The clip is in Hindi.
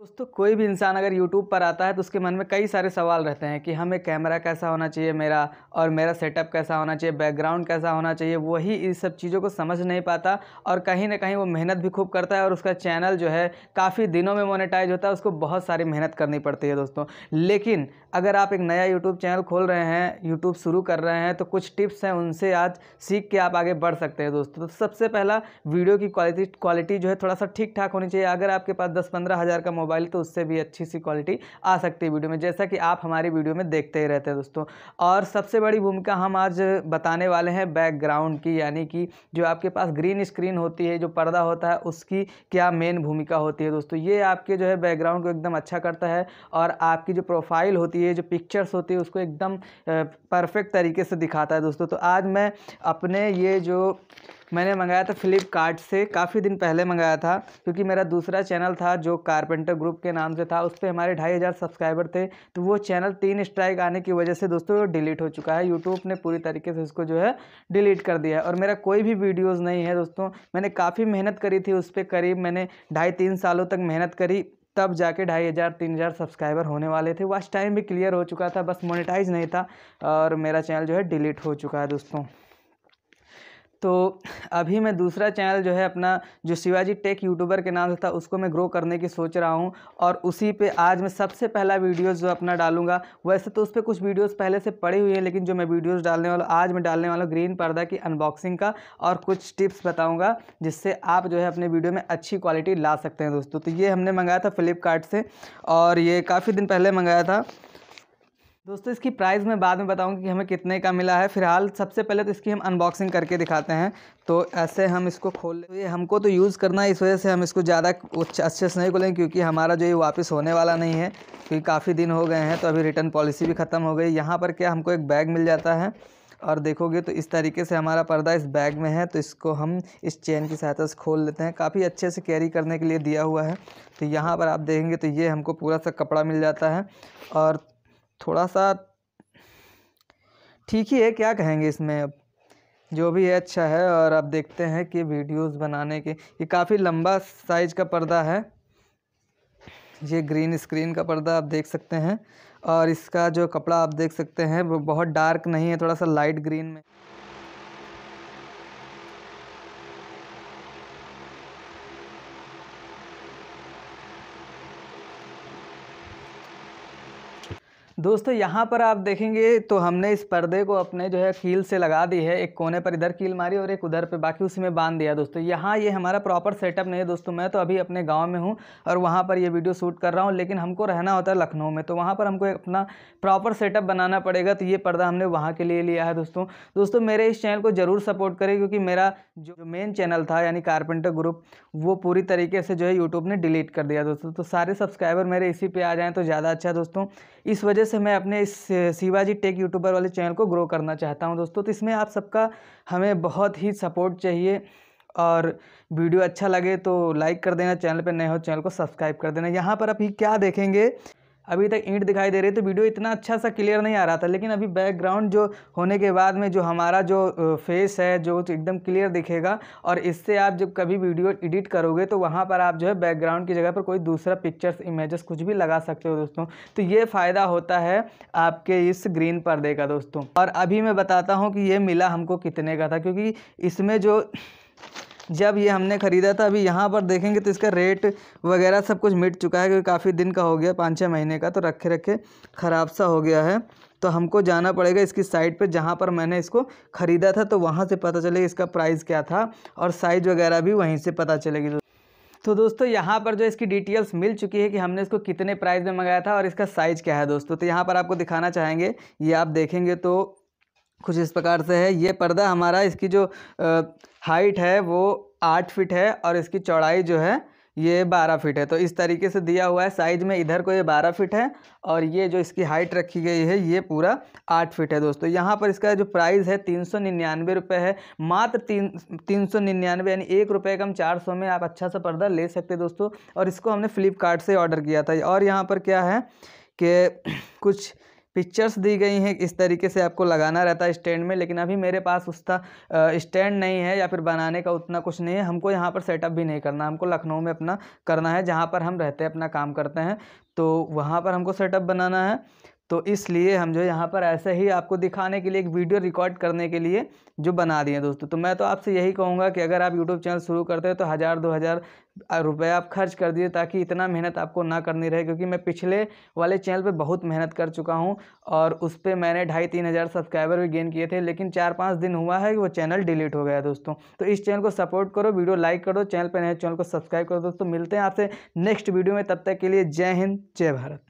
दोस्तों कोई भी इंसान अगर यूट्यूब पर आता है तो उसके मन में कई सारे सवाल रहते हैं कि हमें कैमरा कैसा होना चाहिए मेरा और मेरा सेटअप कैसा होना चाहिए बैकग्राउंड कैसा होना चाहिए वही इस सब चीज़ों को समझ नहीं पाता और कहीं ना कहीं वो मेहनत भी खूब करता है और उसका चैनल जो है काफ़ी दिनों में मोनिटाइज़ होता है उसको बहुत सारी मेहनत करनी पड़ती है दोस्तों लेकिन अगर आप एक नया यूट्यूब चैनल खोल रहे हैं यूट्यूब शुरू कर रहे हैं तो कुछ टिप्स हैं उनसे आज सीख के आप आगे बढ़ सकते हैं दोस्तों तो सबसे पहला वीडियो की क्वालिटी क्वालिटी जो है थोड़ा सा ठीक ठाक होनी चाहिए अगर आपके पास दस पंद्रह हज़ार का मोबाइल तो उससे भी अच्छी सी क्वालिटी आ सकती है वीडियो में जैसा कि आप हमारी वीडियो में देखते ही रहते हैं दोस्तों और सबसे बड़ी भूमिका हम आज बताने वाले हैं बैकग्राउंड की यानी कि जो आपके पास ग्रीन स्क्रीन होती है जो पर्दा होता है उसकी क्या मेन भूमिका होती है दोस्तों ये आपके जो है बैकग्राउंड को एकदम अच्छा करता है और आपकी जो प्रोफाइल होती है जो पिक्चर्स होती है उसको एकदम परफेक्ट तरीके से दिखाता है दोस्तों तो आज मैं अपने ये जो मैंने मंगाया था फ्लिपकार्ट से काफ़ी दिन पहले मंगाया था क्योंकि मेरा दूसरा चैनल था जो कारपेंटर ग्रुप के नाम से था उस पर हमारे ढाई हज़ार सब्सक्राइबर थे तो वो चैनल तीन स्ट्राइक आने की वजह से दोस्तों डिलीट हो चुका है यूट्यूब ने पूरी तरीके से उसको जो है डिलीट कर दिया है और मेरा कोई भी वीडियोज़ नहीं है दोस्तों मैंने काफ़ी मेहनत करी थी उस पर करीब मैंने ढाई तीन सालों तक मेहनत करी तब जाके ढाई हज़ार तीन हज़ार सब्सक्राइबर होने वाले थे वास्ट टाइम भी क्लियर हो चुका था बस मोनेटाइज नहीं था और मेरा चैनल जो है डिलीट हो चुका है दोस्तों तो अभी मैं दूसरा चैनल जो है अपना जो शिवाजी टेक यूट्यूबर के नाम से था उसको मैं ग्रो करने की सोच रहा हूँ और उसी पे आज मैं सबसे पहला वीडियोस जो अपना डालूंगा वैसे तो उस पर कुछ वीडियोस पहले से पड़ी हुई हैं लेकिन जो मैं वीडियोस डालने वाला आज मैं डालने वाला ग्रीन पर्दा की अनबॉक्सिंग का और कुछ टिप्स बताऊँगा जिससे आप जो है अपने वीडियो में अच्छी क्वालिटी ला सकते हैं दोस्तों तो ये हमने मंगाया था फ्लिपकार्ट से और ये काफ़ी दिन पहले मंगाया था दोस्तों इसकी प्राइस मैं बाद में बताऊंगी कि हमें कितने का मिला है फिलहाल सबसे पहले तो इसकी हम अनबॉक्सिंग करके दिखाते हैं तो ऐसे हम इसको खोल तो ये हमको तो यूज़ करना है इस वजह से हम इसको ज़्यादा अच्छे से नहीं खोलेंगे क्योंकि हमारा जो ये वापस होने वाला नहीं है क्योंकि काफ़ी दिन हो गए हैं तो अभी रिटर्न पॉलिसी भी ख़त्म हो गई यहाँ पर क्या हमको एक बैग मिल जाता है और देखोगे तो इस तरीके से हमारा पर्दा इस बैग में है तो इसको हम इस चेन की सहायता से खोल लेते हैं काफ़ी अच्छे से कैरी करने के लिए दिया हुआ है तो यहाँ पर आप देखेंगे तो ये हमको पूरा सा कपड़ा मिल जाता है और थोड़ा सा ठीक ही है क्या कहेंगे इसमें अब जो भी है अच्छा है और अब देखते हैं कि वीडियोस बनाने के ये काफ़ी लंबा साइज का पर्दा है ये ग्रीन स्क्रीन का पर्दा आप देख सकते हैं और इसका जो कपड़ा आप देख सकते हैं वो बहुत डार्क नहीं है थोड़ा सा लाइट ग्रीन में दोस्तों यहाँ पर आप देखेंगे तो हमने इस पर्दे को अपने जो है कील से लगा दी है एक कोने पर इधर कील मारी और एक उधर पे बाकी उसी में बांध दिया दोस्तों यहाँ ये हमारा प्रॉपर सेटअप नहीं है दोस्तों मैं तो अभी अपने गाँव में हूँ और वहाँ पर ये वीडियो शूट कर रहा हूँ लेकिन हमको रहना होता है लखनऊ में तो वहाँ पर हमको अपना प्रॉपर सेटअप बनाना पड़ेगा तो ये पर्दा हमने वहाँ के लिए लिया है दोस्तों दोस्तों मेरे इस चैनल को ज़रूर सपोर्ट करें क्योंकि मेरा जो मेन चैनल था यानी कारपेंटर ग्रुप वो पूरी तरीके से जो है यूट्यूब ने डिलीट कर दिया दोस्तों तो सारे सब्सक्राइबर मेरे इसी पर आ जाएँ तो ज़्यादा अच्छा दोस्तों इस वजह से मैं अपने इस शिवाजी टेक यूट्यूबर वाले चैनल को ग्रो करना चाहता हूँ दोस्तों तो इसमें आप सबका हमें बहुत ही सपोर्ट चाहिए और वीडियो अच्छा लगे तो लाइक कर देना चैनल पर नए हो चैनल को सब्सक्राइब कर देना यहाँ पर अभी क्या देखेंगे अभी तक ईंट दिखाई दे रही तो वीडियो इतना अच्छा सा क्लियर नहीं आ रहा था लेकिन अभी बैकग्राउंड जो होने के बाद में जो हमारा जो फेस है जो एकदम क्लियर दिखेगा और इससे आप जब कभी वीडियो एडिट करोगे तो वहाँ पर आप जो है बैकग्राउंड की जगह पर कोई दूसरा पिक्चर्स इमेजेस कुछ भी लगा सकते हो दोस्तों तो ये फ़ायदा होता है आपके इस ग्रीन पर्दे का दोस्तों और अभी मैं बताता हूँ कि ये मिला हमको कितने का था क्योंकि इसमें जो जब ये हमने ख़रीदा था अभी यहाँ पर देखेंगे तो इसका रेट वगैरह सब कुछ मिट चुका है क्योंकि काफ़ी दिन का हो गया पाँच छः महीने का तो रखे रखे ख़राब सा हो गया है तो हमको जाना पड़ेगा इसकी साइट पे जहाँ पर मैंने इसको ख़रीदा था तो वहाँ से पता चलेगा इसका प्राइस क्या था और साइज़ वगैरह भी वहीं से पता चलेगी तो दोस्तों यहाँ पर जो इसकी डिटेल्स मिल चुकी है कि हमने इसको कितने प्राइस में मंगाया था और इसका साइज़ क्या है दोस्तों तो यहाँ पर आपको दिखाना चाहेंगे ये आप देखेंगे तो कुछ इस प्रकार से है ये पर्दा हमारा इसकी जो हाइट है वो आठ फिट है और इसकी चौड़ाई जो है ये बारह फिट है तो इस तरीके से दिया हुआ है साइज में इधर को ये बारह फिट है और ये जो इसकी हाइट रखी गई है ये पूरा आठ फिट है दोस्तों यहाँ पर इसका जो प्राइस है तीन सौ निन्यानवे रुपये है मात्र तीन तीन सौ निन्यानवे यानी एक रुपये कम चार सौ में आप अच्छा सा पर्दा ले सकते दोस्तों और इसको हमने फ्लिपकार्ट से ऑर्डर किया था और यहाँ पर क्या है कि कुछ पिक्चर्स दी गई हैं इस तरीके से आपको लगाना रहता है स्टैंड में लेकिन अभी मेरे पास उसका स्टैंड नहीं है या फिर बनाने का उतना कुछ नहीं है हमको यहाँ पर सेटअप भी नहीं करना हमको लखनऊ में अपना करना है जहाँ पर हम रहते हैं अपना काम करते हैं तो वहाँ पर हमको सेटअप बनाना है तो इसलिए हम जो यहाँ पर ऐसे ही आपको दिखाने के लिए एक वीडियो रिकॉर्ड करने के लिए जो बना दिए दोस्तों तो मैं तो आपसे यही कहूँगा कि अगर आप यूट्यूब चैनल शुरू करते हैं तो हज़ार दो हज़ार रुपये आप खर्च कर दिए ताकि इतना मेहनत आपको ना करनी रहे क्योंकि मैं पिछले वाले चैनल पर बहुत मेहनत कर चुका हूँ और उस पर मैंने ढाई तीन हज़ार सब्सक्राइबर भी गेन किए थे लेकिन चार पाँच दिन हुआ है कि वो चैनल डिलीट हो गया दोस्तों तो इस चैनल को सपोर्ट करो वीडियो लाइक करो चैनल पर नए तो चैनल को सब्सक्राइब करो दोस्तों मिलते हैं आपसे नेक्स्ट वीडियो में तब तक के लिए जय हिंद जय भारत